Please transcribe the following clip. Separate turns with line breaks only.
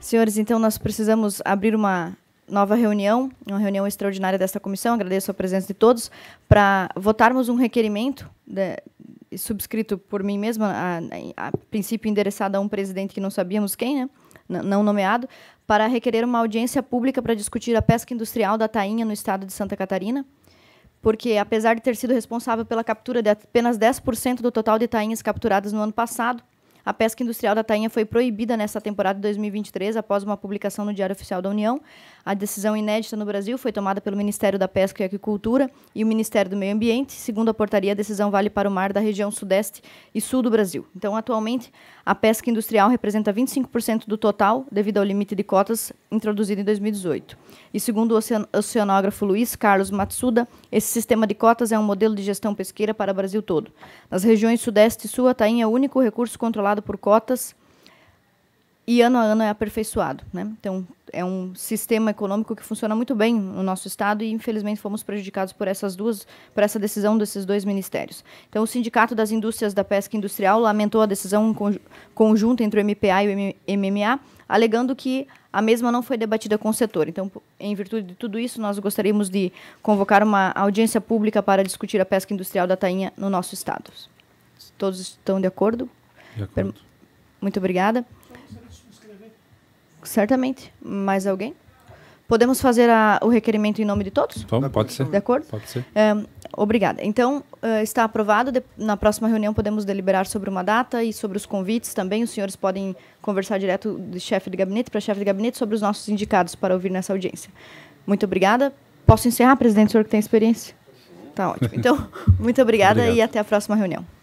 Senhores, então nós precisamos abrir uma nova reunião, uma reunião extraordinária desta comissão. Agradeço a presença de todos para votarmos um requerimento de, subscrito por mim mesma, a, a, a princípio endereçado a um presidente que não sabíamos quem, né? não nomeado, para requerer uma audiência pública para discutir a pesca industrial da tainha no estado de Santa Catarina, porque, apesar de ter sido responsável pela captura de apenas 10% do total de tainhas capturadas no ano passado, a pesca industrial da tainha foi proibida nesta temporada de 2023 após uma publicação no Diário Oficial da União. A decisão inédita no Brasil foi tomada pelo Ministério da Pesca e Agricultura e o Ministério do Meio Ambiente. Segundo a portaria, a decisão vale para o mar da região sudeste e sul do Brasil. Então, atualmente, a pesca industrial representa 25% do total, devido ao limite de cotas introduzido em 2018. E segundo o oceanógrafo Luiz Carlos Matsuda, esse sistema de cotas é um modelo de gestão pesqueira para o Brasil todo. Nas regiões sudeste e sul, a tainha é o único recurso controlado formado por cotas e ano a ano é aperfeiçoado. Né? Então, é um sistema econômico que funciona muito bem no nosso estado e infelizmente fomos prejudicados por essas duas, por essa decisão desses dois ministérios. Então, o Sindicato das Indústrias da Pesca Industrial lamentou a decisão conjunta entre o MPA e o MMA, alegando que a mesma não foi debatida com o setor. Então, em virtude de tudo isso, nós gostaríamos de convocar uma audiência pública para discutir a pesca industrial da tainha no nosso estado. Todos estão de acordo? Per... Muito obrigada. Certamente. Mais alguém? Podemos fazer a, o requerimento em nome de todos? pode ser. De acordo? Pode ser. É, obrigada. Então, uh, está aprovado. De, na próxima reunião podemos deliberar sobre uma data e sobre os convites também. Os senhores podem conversar direto de chefe de gabinete para chefe de gabinete sobre os nossos indicados para ouvir nessa audiência. Muito obrigada. Posso encerrar, presidente, o senhor que tem experiência? Está ótimo. Então, muito obrigada Obrigado. e até a próxima reunião.